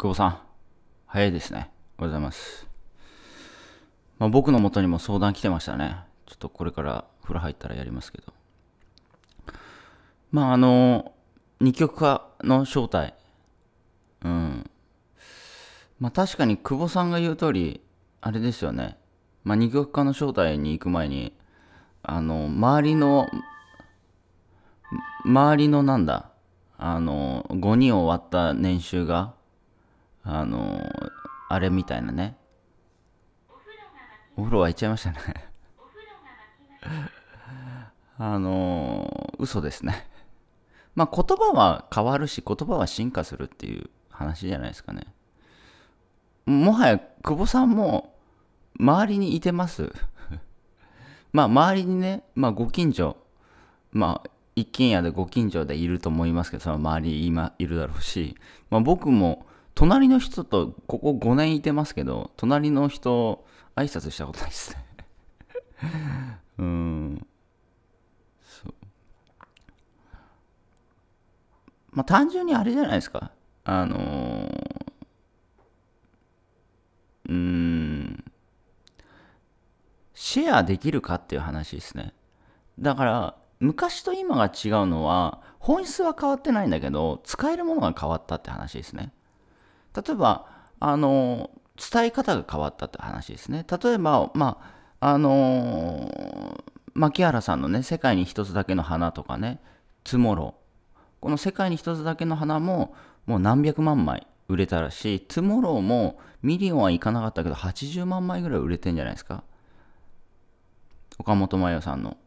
久保さん、早いですね。おはようございます。まあ、僕の元にも相談来てましたね。ちょっとこれから風呂入ったらやりますけど。まあ、あの、二極化の正体。うん。まあ、確かに久保さんが言う通り、あれですよね。まあ、二極化の正体に行く前に、あの、周りの、周りのなんだ、あの、5人を割った年収が、あのあれみたいなねお風呂沸いちゃいましたね あの嘘ですねまあ言葉は変わるし言葉は進化するっていう話じゃないですかねもはや久保さんも周りにいてます まあ周りにね、まあ、ご近所まあ一軒家でご近所でいると思いますけどその周りに今いるだろうし、まあ、僕も隣の人とここ5年いてますけど隣の人挨拶したことないですね うんそうまあ単純にあれじゃないですかあのー、うんシェアできるかっていう話ですねだから昔と今が違うのは本質は変わってないんだけど使えるものが変わったって話ですね例えば、あの、伝え方が変わったって話ですね。例えば、まあ、あの牧原さんのね、世界に一つだけの花とかね、つもろ。この世界に一つだけの花も、もう何百万枚売れたらしい、つもモロもミリオンはいかなかったけど、80万枚ぐらい売れてんじゃないですか。岡本真代さんの。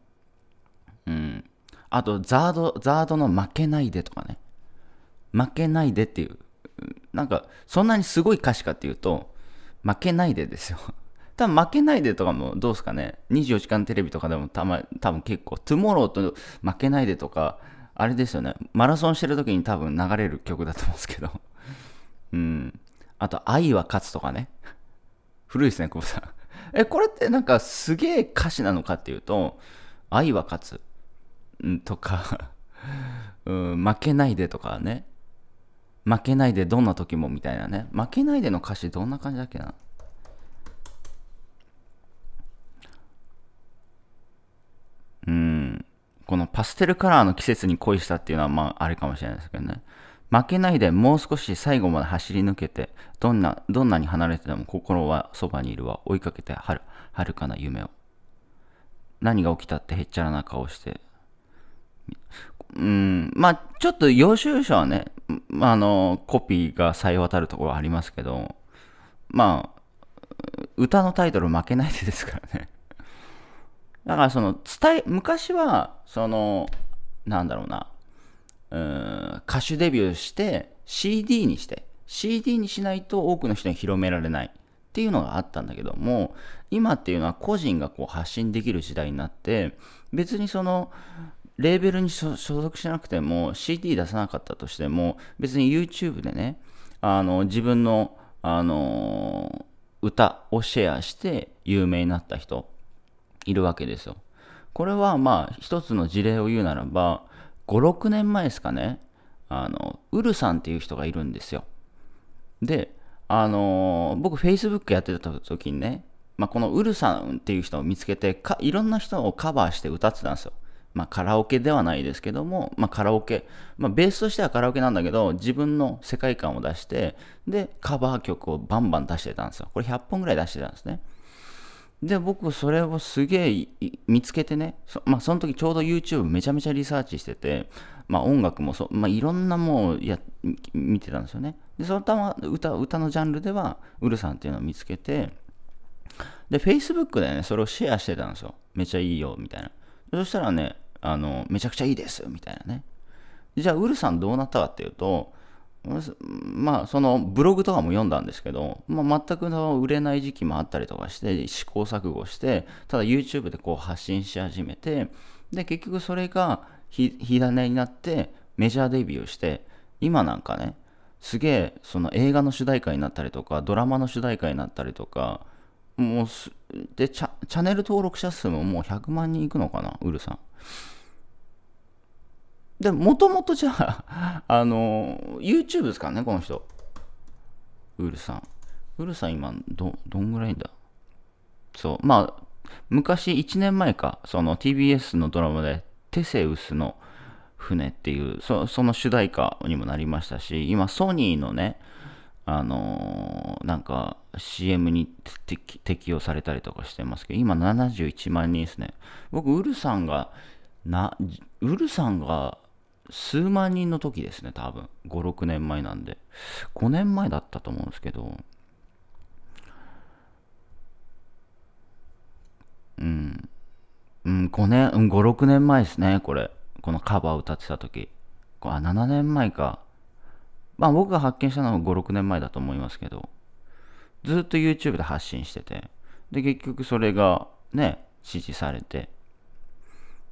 うん。あと、ザード、ザードの負けないでとかね。負けないでっていうなんか、そんなにすごい歌詞かっていうと、負けないでですよ。多分負けないでとかもどうですかね。24時間テレビとかでもたま、多分結構、トゥモローと負けないでとか、あれですよね。マラソンしてる時に多分流れる曲だと思うんですけど。うん。あと、愛は勝つとかね。古いですね、久保さん。え、これってなんかすげえ歌詞なのかっていうと、愛は勝つ。ん、とかうん、負けないでとかね。負けないでどんな時もみたいなね。負けないでの歌詞どんな感じだっけな。うん。このパステルカラーの季節に恋したっていうのはまああれかもしれないですけどね。負けないでもう少し最後まで走り抜けて、どんな、どんなに離れてても心はそばにいるわ。追いかけてはる、はるかな夢を。何が起きたってへっちゃらな顔して。うん、まあちょっと予習者はね、まあ、あのコピーがさえ渡るところはありますけど、まあ、歌のタイトル負けないでですからね。だからその伝え、昔は、その、なんだろうな、うん歌手デビューして CD にして、CD にしないと多くの人に広められないっていうのがあったんだけども、今っていうのは個人がこう発信できる時代になって、別にその、レーベルに所属しなくても CD 出さなかったとしても別に YouTube でねあの自分の、あの歌をシェアして有名になった人いるわけですよ。これはまあ一つの事例を言うならば56年前ですかねあのウルさんっていう人がいるんですよ。であの僕 Facebook やってた時にね、まあ、このウルさんっていう人を見つけていろんな人をカバーして歌ってたんですよ。まあ、カラオケではないですけども、まあ、カラオケ、まあ、ベースとしてはカラオケなんだけど自分の世界観を出してでカバー曲をバンバン出してたんですよこれ100本ぐらい出してたんですねで僕それをすげえ見つけてねそ,、まあ、その時ちょうど YouTube めちゃめちゃリサーチしてて、まあ、音楽もそ、まあ、いろんなもうや見てたんですよねでそのたま歌歌のジャンルではウルさんっていうのを見つけてで Facebook でねそれをシェアしてたんですよめちゃいいよみたいなそしたらねあの、めちゃくちゃいいですみたいなね。じゃあ、ウルさんどうなったかっていうと、まあ、そのブログとかも読んだんですけど、まあ、全く売れない時期もあったりとかして、試行錯誤して、ただ YouTube でこう発信し始めて、で、結局それが火種になって、メジャーデビューして、今なんかね、すげえ、その映画の主題歌になったりとか、ドラマの主題歌になったりとか、もうでチャ、チャンネル登録者数ももう100万人いくのかな、ウルさん。でもともとじゃあ、あの、YouTube ですからね、この人。ウルさん。ウルさん今、ど、どんぐらいだそう。まあ、昔、1年前か、その TBS のドラマで、テセウスの船っていうそ、その主題歌にもなりましたし、今、ソニーのね、あのー、なんか CM に適用されたりとかしてますけど、今71万人ですね。僕、ウルさんが、な、ウルさんが数万人の時ですね、多分。5、6年前なんで。5年前だったと思うんですけど、うん。うん、5年、うん、5、6年前ですね、これ。このカバーを歌ってた時。あ、7年前か。まあ僕が発見したのは5、6年前だと思いますけど、ずっと YouTube で発信してて、で、結局それがね、支持されて、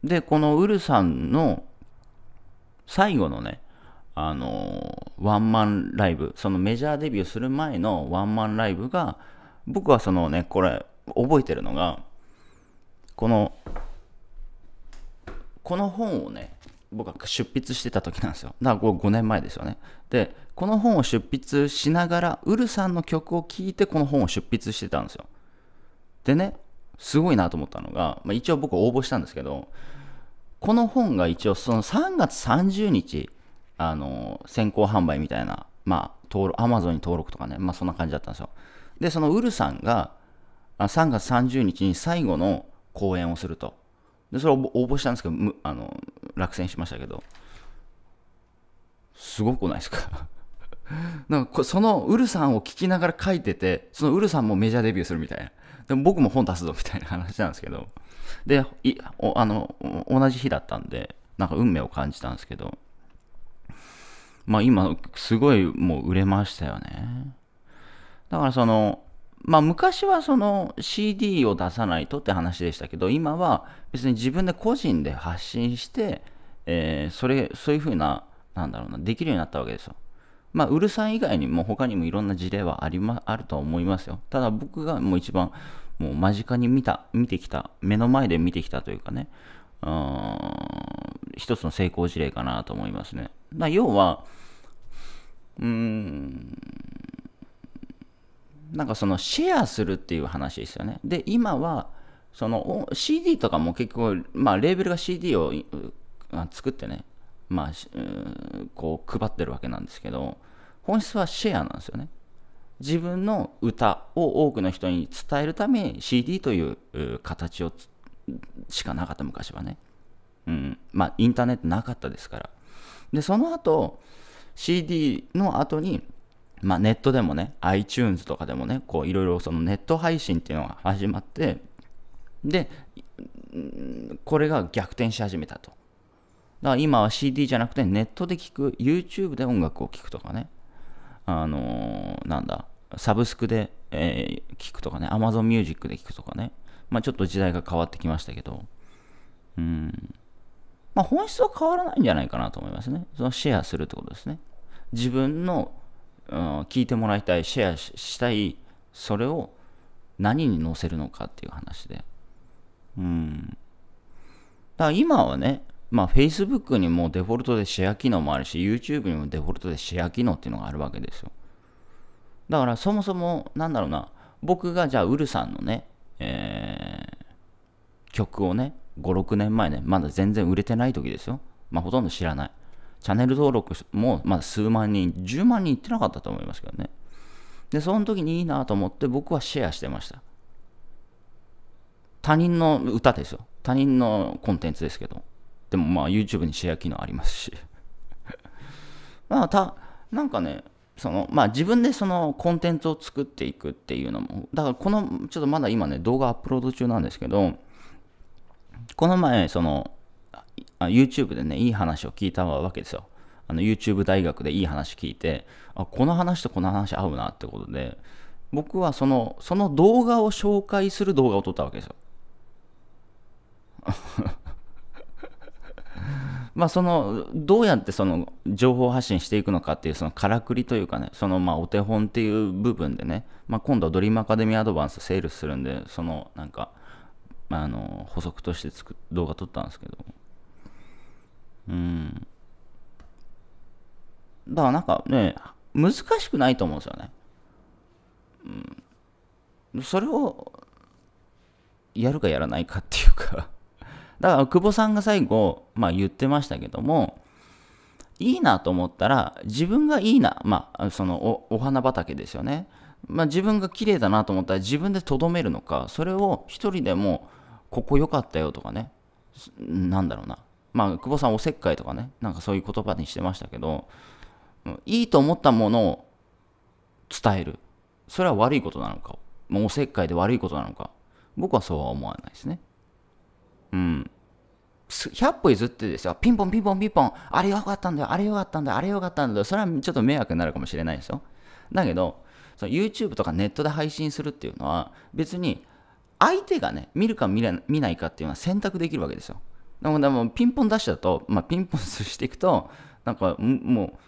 で、このウルさんの最後のね、あのー、ワンマンライブ、そのメジャーデビューする前のワンマンライブが、僕はそのね、これ、覚えてるのが、この、この本をね、僕は出筆してた時なんですよ。だからこれ5年前ですよね。で、この本を出筆しながら、ウルさんの曲を聴いてこの本を出筆してたんですよ。でね、すごいなと思ったのが、まあ、一応僕応募したんですけど、この本が一応その3月30日、あの、先行販売みたいな、まあ、登録、アマゾンに登録とかね、まあそんな感じだったんですよ。で、そのウルさんが、3月30日に最後の講演をすると。で、それを応募したんですけど、あの、落選しましたけど、すごくないですか なんかそのウルさんを聞きながら書いてて、そのウルさんもメジャーデビューするみたいな。でも僕も本出すぞみたいな話なんですけど、であの同じ日だったんでなんか運命を感じたんですけどまあ今すごいもう売れましたよねだからそのまあ昔はその CD を出さないとって話でしたけど今は別に自分で個人で発信して、えー、それそういうふうななんだろうなできるようになったわけですよまあ、ウルさん以外にも他にもいろんな事例はあり、ま、あると思いますよ。ただ僕がもう一番もう間近に見た、見てきた、目の前で見てきたというかね、うん、一つの成功事例かなと思いますね。だ要は、うーん、なんかそのシェアするっていう話ですよね。で、今は、その CD とかも結局、まあ、レーベルが CD を作ってね、まあ、こう配ってるわけなんですけど、本質はシェアなんですよね。自分の歌を多くの人に伝えるため CD という形をしかなかった昔はね、うん、まあインターネットなかったですからでその後 CD の後にまあ、ネットでもね iTunes とかでもねこういろいろそのネット配信っていうのが始まってでこれが逆転し始めたとだから今は CD じゃなくてネットで聴く YouTube で音楽を聴くとかねあのー、なんだサブスクで、えー、聞くとかね、Amazon Music で聞くとかね、まあちょっと時代が変わってきましたけど、うん。まあ本質は変わらないんじゃないかなと思いますね。そのシェアするってことですね。自分の、うん、聞いてもらいたい、シェアしたい、それを何に載せるのかっていう話で。うん。だから今はね、まあ Facebook にもデフォルトでシェア機能もあるし、YouTube にもデフォルトでシェア機能っていうのがあるわけですよ。だからそもそも、なんだろうな、僕がじゃあウルさんのね、えー、曲をね、5、6年前ね、まだ全然売れてない時ですよ。まあほとんど知らない。チャンネル登録も、まあ、数万人、10万人いってなかったと思いますけどね。で、その時にいいなと思って僕はシェアしてました。他人の歌ですよ。他人のコンテンツですけど。でもまあ YouTube にシェア機能ありますし。まあた、なんかね、そのまあ、自分でそのコンテンツを作っていくっていうのも、だからこの、ちょっとまだ今ね、動画アップロード中なんですけど、この前、その、YouTube でね、いい話を聞いたわけですよ。あの YouTube 大学でいい話聞いて、あ、この話とこの話合うなってことで、僕はその、その動画を紹介する動画を撮ったわけですよ。まあ、そのどうやってその情報発信していくのかっていうそのからくりというかねそのまあお手本っていう部分でね、まあ、今度はドリームアカデミーアドバンスセールスするんでそのなんか、まあ、あの補足としてつく動画撮ったんですけどうんだからなんかね難しくないと思うんですよね、うん、それをやるかやらないかっていうかだから久保さんが最後、まあ、言ってましたけどもいいなと思ったら自分がいいな、まあ、そのお花畑ですよね、まあ、自分が綺麗だなと思ったら自分でとどめるのかそれを一人でもここ良かったよとかねなんだろうなまあ久保さんおせっかいとかねなんかそういう言葉にしてましたけどいいと思ったものを伝えるそれは悪いことなのかもうおせっかいで悪いことなのか僕はそうは思わないですね。うん。100歩譲ってですよ、ピンポンピンポンピンポン、あれよかったんだよ、あれよかったんだよ、あれよかったんだよ、それはちょっと迷惑になるかもしれないですよ。だけど、その YouTube とかネットで配信するっていうのは、別に相手がね、見るか見ないかっていうのは選択できるわけですよ。でもでもピンポン出しだと、まあ、ピンポンしていくと、なんかも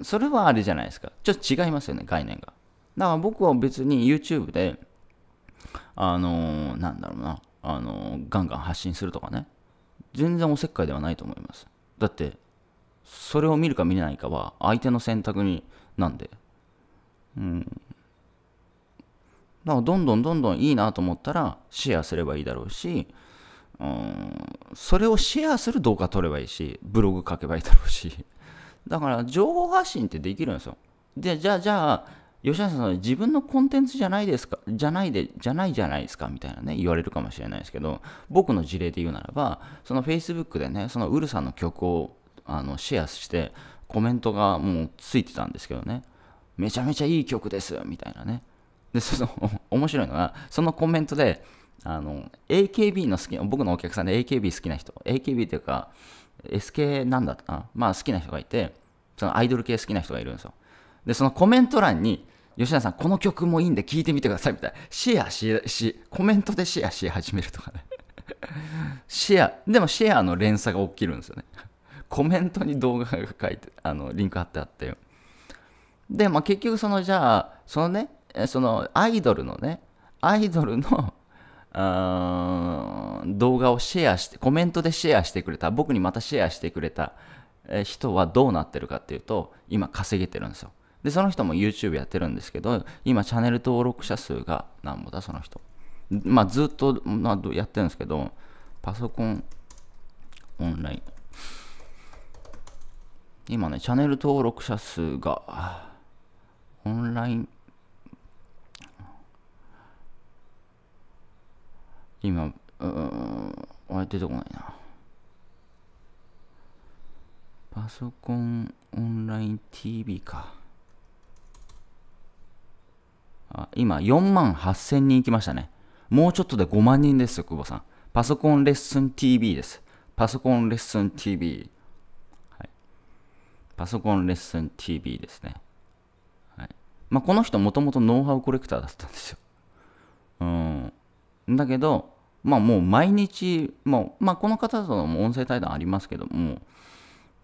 う、それはあれじゃないですか。ちょっと違いますよね、概念が。だから僕は別に YouTube で、あのー、なんだろうな。あのガンガン発信するとかね全然おせっかいではないと思いますだってそれを見るか見れないかは相手の選択になんでうんだからどんどんどんどんいいなと思ったらシェアすればいいだろうしうんそれをシェアする動画撮ればいいしブログ書けばいいだろうしだから情報発信ってできるんですよでじゃあじゃあ吉田さん自分のコンテンツじゃないですか、じゃないで、じゃないじゃないですか、みたいなね、言われるかもしれないですけど、僕の事例で言うならば、その Facebook でね、そのウルさんの曲をあのシェアして、コメントがもうついてたんですけどね、めちゃめちゃいい曲です、みたいなね。で、その、面白いのが、そのコメントで、あの、AKB の好きな、僕のお客さんで AKB 好きな人、AKB っていうか、SK なんだったかな、まあ好きな人がいて、そのアイドル系好きな人がいるんですよ。で、そのコメント欄に、吉田さん、この曲もいいんで聴いてみてくださいみたいな。シェアし、し、コメントでシェアし始めるとかね。シェア、でもシェアの連鎖が起きるんですよね。コメントに動画が書いて、あの、リンク貼ってあって。で、まあ結局その、じゃあ、そのね、そのアイドルのね、アイドルの、動画をシェアして、コメントでシェアしてくれた、僕にまたシェアしてくれた人はどうなってるかっていうと、今稼げてるんですよ。で、その人も YouTube やってるんですけど、今チャンネル登録者数が何ぼだ、その人。まあずっと、まあ、やってるんですけど、パソコン、オンライン。今ね、チャンネル登録者数が、オンライン、今、うん、あれ出てこないな。パソコンオンライン TV か。今4万8000人行きましたね。もうちょっとで5万人ですよ、久保さん。パソコンレッスン TV です。パソコンレッスン TV。はい、パソコンレッスン TV ですね。はいまあ、この人もともとノウハウコレクターだったんですよ。うん。だけど、まあもう毎日、もう、まあこの方との音声対談ありますけども、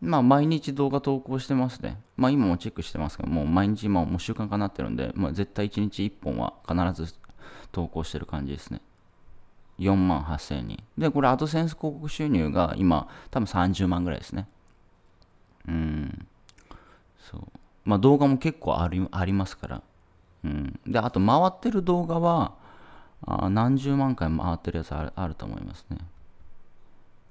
まあ、毎日動画投稿してますね。まあ、今もチェックしてますけど、もう毎日今もう習慣化になってるんで、まあ、絶対1日1本は必ず投稿してる感じですね。4万8000人。で、これ、アドセンス広告収入が今、多分30万ぐらいですね。うん。そう。まあ、動画も結構ありありますから。うん。で、あと、回ってる動画は、あ何十万回回ってるやつあるあると思いますね。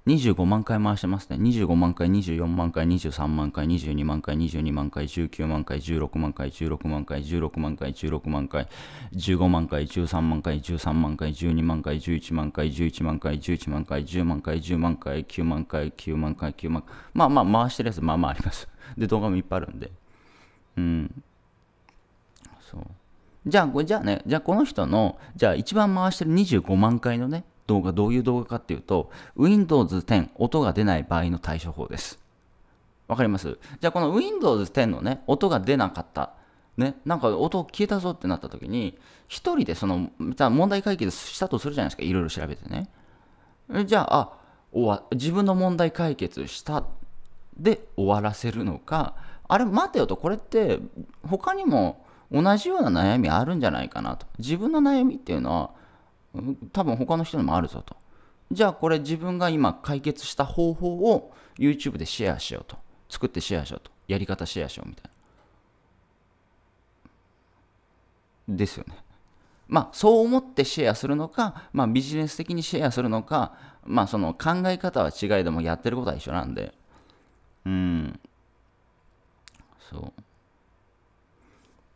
25万回回してますね。25万回、24万回、23万回、22万回、22万回、19万回、16万回、16万回、16万回、16万回、15万回、13万回、13万回、12万回、11万回、11万回、11万回、10万回、10万回、9万回、9万回、9万回。まあまあ、回してるやつ、まあまああります。で、動画もいっぱいあるんで。うん。そう。じゃあ、じゃあね、じゃあこの人の、じゃあ一番回してる25万回のね、動画、どういう動画かっていうと、Windows 10音が出ない場合の対処法です。わかりますじゃあこの Windows 10のね、音が出なかった。ね、なんか音消えたぞってなった時に、一人でその、じゃ問題解決したとするじゃないですか、いろいろ調べてね。じゃあ、あ終わ自分の問題解決したで終わらせるのか、あれ待てよと、これって他にも同じような悩みあるんじゃないかなと。自分の悩みっていうのは、多分他の人にもあるぞと。じゃあこれ自分が今解決した方法を YouTube でシェアしようと。作ってシェアしようと。やり方シェアしようみたいな。ですよね。まあそう思ってシェアするのか、まあビジネス的にシェアするのか、まあその考え方は違いでもやってることは一緒なんで。うん。そう。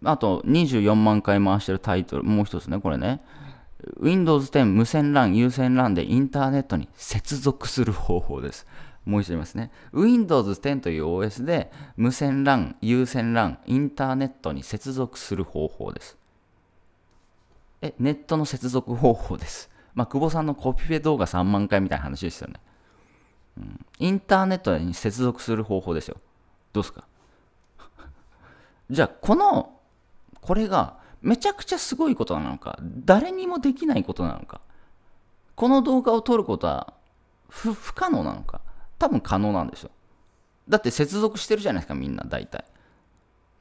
あと24万回回してるタイトル、もう一つね、これね。Windows 10無線 LAN 有線 LAN でインターネットに接続する方法です。もう一度言いますね。Windows 10という OS で無線 LAN、有線 LAN、インターネットに接続する方法です。え、ネットの接続方法です。まあ、久保さんのコピペ動画3万回みたいな話ですよね。うん、インターネットに接続する方法ですよ。どうすか じゃあ、この、これがめちゃくちゃすごいことなのか、誰にもできないことなのか、この動画を撮ることは不可能なのか、多分可能なんですよ。だって接続してるじゃないですか、みんな、大体。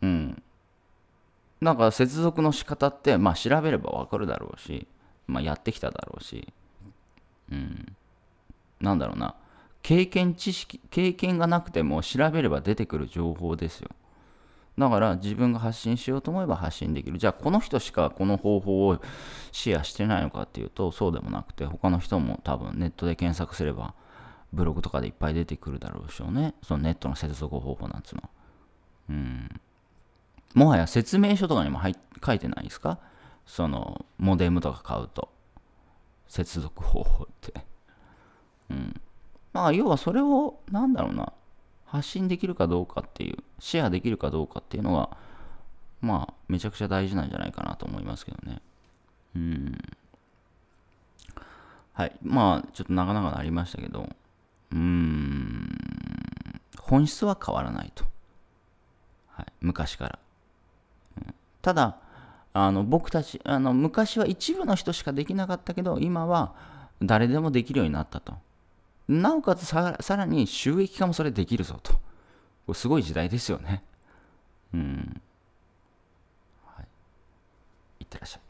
うん。だから接続の仕方って、まあ調べればわかるだろうし、まあやってきただろうし、うん。なんだろうな。経験知識、経験がなくても調べれば出てくる情報ですよ。だから自分が発信しようと思えば発信できる。じゃあこの人しかこの方法をシェアしてないのかっていうとそうでもなくて他の人も多分ネットで検索すればブログとかでいっぱい出てくるだろうしょうね。そのネットの接続方法なんつうのうん。もはや説明書とかにも書いてないですかそのモデムとか買うと。接続方法って。うん。まあ要はそれを、なんだろうな。発信できるかどうかっていう、シェアできるかどうかっていうのが、まあ、めちゃくちゃ大事なんじゃないかなと思いますけどね。うん。はい。まあ、ちょっと長々なりましたけど、うーん、本質は変わらないと。はい、昔から。うん、ただ、あの僕たちあの昔は一部の人しかできなかったけど今は誰でもできるようになったとなおかつさらに収益化もそれできるぞと。これすごい時代ですよね。うん。はい。いってらっしゃい。